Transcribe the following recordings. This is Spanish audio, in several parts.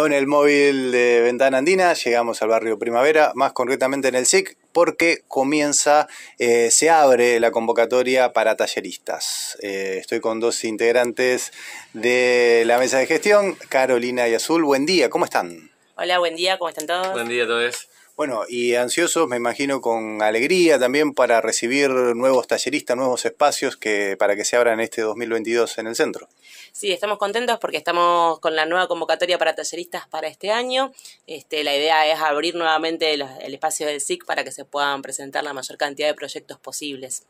Con el móvil de Ventana Andina llegamos al barrio Primavera, más concretamente en el SIC, porque comienza, eh, se abre la convocatoria para talleristas. Eh, estoy con dos integrantes de la mesa de gestión, Carolina y Azul. Buen día, ¿cómo están? Hola, buen día, ¿cómo están todos? Buen día a todos. Bueno, y ansiosos, me imagino, con alegría también para recibir nuevos talleristas, nuevos espacios que para que se abran este 2022 en el centro. Sí, estamos contentos porque estamos con la nueva convocatoria para talleristas para este año. Este, la idea es abrir nuevamente el espacio del SIC para que se puedan presentar la mayor cantidad de proyectos posibles.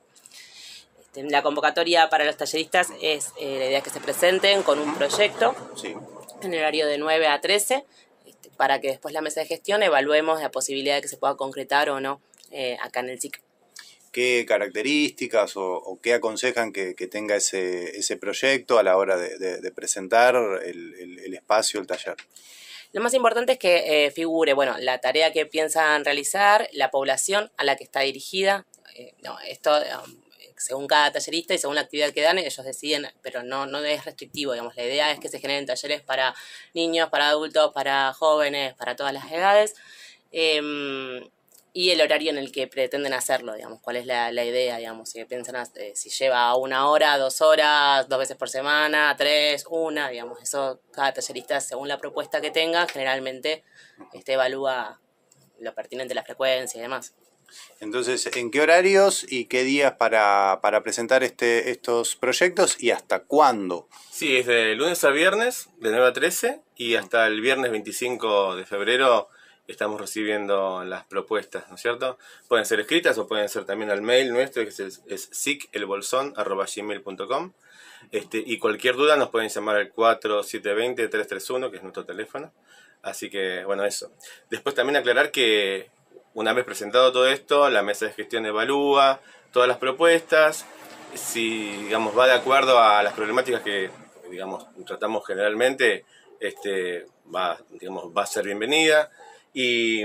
Este, la convocatoria para los talleristas es eh, la idea que se presenten con un proyecto en el horario de 9 a 13 para que después la mesa de gestión evaluemos la posibilidad de que se pueda concretar o no eh, acá en el SIC. ¿Qué características o, qué aconsejan que, tenga ese, proyecto a la hora de, presentar el, espacio, el taller? Lo más importante es que eh, figure, bueno, la tarea que piensan realizar, la población a la que está dirigida. Eh, no, esto, um, según cada tallerista y según la actividad que dan, ellos deciden, pero no, no es restrictivo, digamos, la idea es que se generen talleres para niños, para adultos, para jóvenes, para todas las edades. Em, y el horario en el que pretenden hacerlo, digamos, cuál es la, idea, digamos, si piensan eh, si lleva una hora, dos horas, dos veces por semana, tres, una, digamos, eso cada tallerista según la propuesta que tenga, generalmente este, evalúa lo pertinente, la frecuencia y demás. Entonces, ¿en qué horarios y qué días para, presentar este, estos proyectos y hasta cuándo? Sí, es de lunes a viernes, de 9 a 13, y hasta el viernes 25 de febrero estamos recibiendo las propuestas, ¿no es cierto? Pueden ser escritas o pueden ser también al mail nuestro, que es, es Este, y cualquier duda nos pueden llamar al 4720-331, que es nuestro teléfono. Así que, bueno, eso. Después también aclarar que una vez presentado todo esto, la mesa de gestión evalúa todas las propuestas, si digamos, va de acuerdo a las problemáticas que digamos, tratamos generalmente, este, va, a ser bienvenida. Y,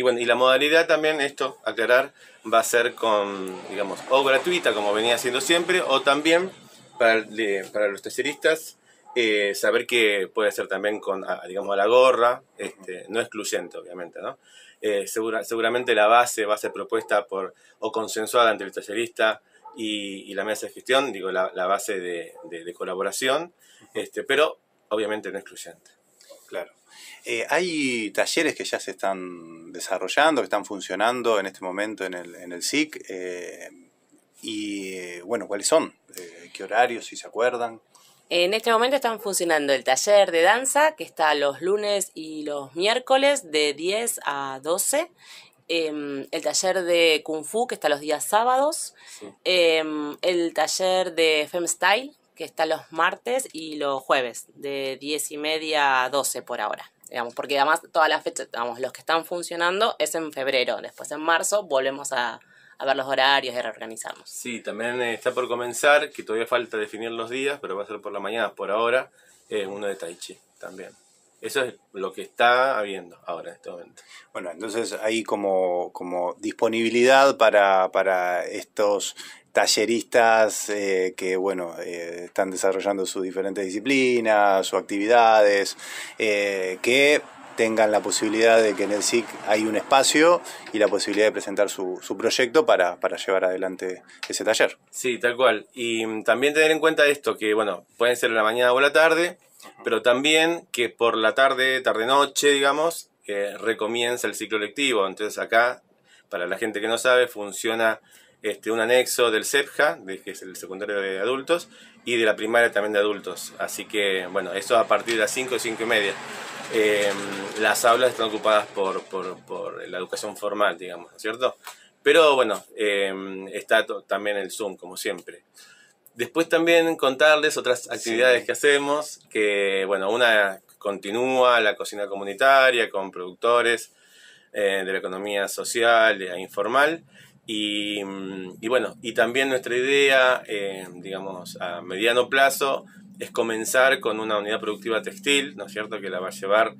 bueno, y la modalidad también, esto, aclarar, va a ser con, digamos, o gratuita, como venía siendo siempre, o también para, para los terceristas eh, saber qué puede hacer también con, digamos, a la gorra, este, no excluyente, obviamente, ¿no? Eh, seguramente la base va a ser propuesta por, o consensuada entre el tallerista y, la mesa de gestión, digo, la, base de, colaboración, este, pero obviamente no excluyente. Claro. Eh, hay talleres que ya se están desarrollando, que están funcionando en este momento en el, en el SIC. y bueno, ¿cuáles son? ¿Qué horarios, si se acuerdan? En este momento están funcionando el taller de danza que está los lunes y los miércoles de 10 a 12. Em, el taller de Kung Fu que está los días sábados. Em, el taller de Style, que está los martes y los jueves de 10 y media a 12 por ahora. Digamos, porque además todas las fechas, digamos, los que están funcionando es en febrero. Después en marzo volvemos a, a ver los horarios y reorganizamos. Sí, también eh, está por comenzar, que todavía falta definir los días, pero va a ser por la mañana, por ahora, eh, uno de Tai Chi también. Eso es lo que está habiendo ahora en este momento. Bueno, entonces hay como, como disponibilidad para, estos talleristas eh, que bueno eh, están desarrollando sus diferentes disciplinas, sus actividades, que tengan la posibilidad de que en el SIC hay un espacio y la posibilidad de presentar su, proyecto para, llevar adelante ese taller. Sí, tal cual. Y mm, también tener en cuenta esto, que bueno, pueden ser la mañana o la tarde, pero también que por la tarde, tarde-noche, digamos, eh, recomienza el ciclo lectivo. Entonces acá, para la gente que no sabe, funciona este, un anexo del CEPJA, que es el secundario de adultos, y de la primaria también de adultos. Así que, bueno, eso a partir de las 5 o 5 y media. Em, las aulas están ocupadas por, por, por, la educación formal, digamos, ¿no es cierto? Pero bueno, em, está también el Zoom, como siempre. Después también contarles otras actividades que hacemos, que bueno, una continúa, la cocina comunitaria con productores eh, de la economía social e informal. Y, y, bueno, y también nuestra idea, eh, digamos, a mediano plazo, es comenzar con una unidad productiva textil, ¿no es cierto?, que la va a llevar,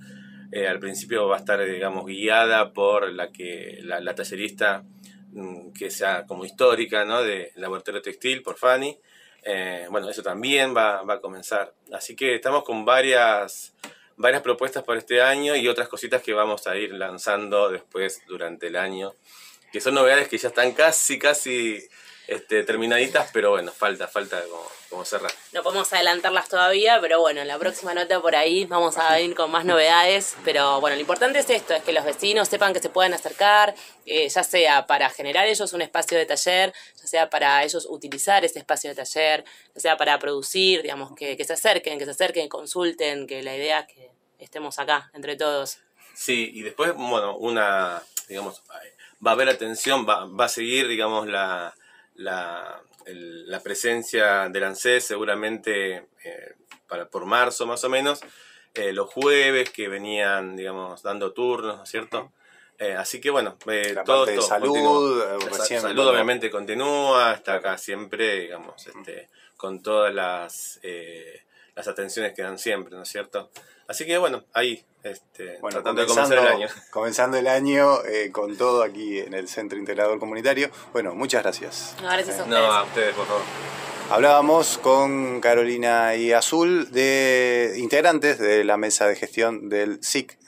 eh, al principio va a estar, digamos, guiada por la, que, la, la tallerista mm, que sea como histórica, ¿no?, de laboratorio textil, por Fanny. Eh, bueno, eso también va, a comenzar. Así que estamos con varias, varias propuestas para este año y otras cositas que vamos a ir lanzando después durante el año, que son novedades que ya están casi, casi este, terminaditas, pero bueno, falta, falta como, como, cerrar. No podemos adelantarlas todavía, pero bueno, en la próxima nota por ahí vamos a ir con más novedades. Pero bueno, lo importante es esto, es que los vecinos sepan que se pueden acercar, eh, ya sea para generar ellos un espacio de taller, ya sea para ellos utilizar ese espacio de taller, ya sea para producir, digamos, que, que se acerquen, que se acerquen, consulten, que la idea es que estemos acá entre todos. Sí, y después, bueno, una, digamos, va a haber atención, va, va a seguir, digamos, la la, presencia del ANSES seguramente eh, para, por marzo más o menos, eh, los jueves que venían, digamos, dando turnos, ¿no es cierto? Eh, así que bueno, la todo, parte de salud, salud obviamente continúa, está acá siempre, digamos, este, con todas las las atenciones quedan siempre, ¿no es cierto? Así que bueno, ahí, este, tratando de comenzar el año. Comenzando el año eh, con todo aquí en el Centro Integrador Comunitario. Bueno, muchas gracias. No, gracias a ustedes. No, a ustedes, por favor. Hablábamos con Carolina y Azul de integrantes de la mesa de gestión del SIC,